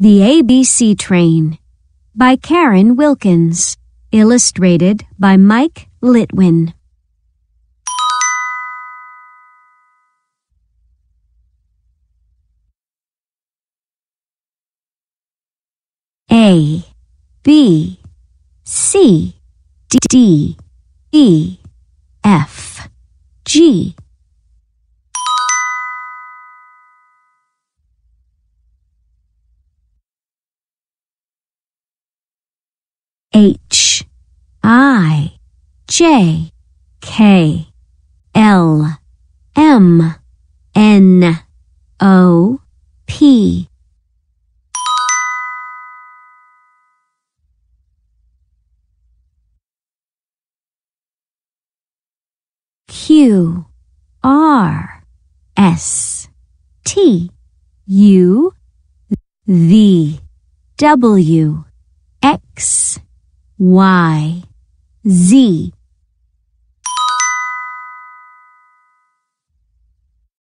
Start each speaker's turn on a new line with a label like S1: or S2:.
S1: The ABC Train by Karen Wilkins. Illustrated by Mike Litwin.
S2: A, B, C, D, E, F, G.
S3: H I J K L M N O P Q R S T U V W X Y
S2: Z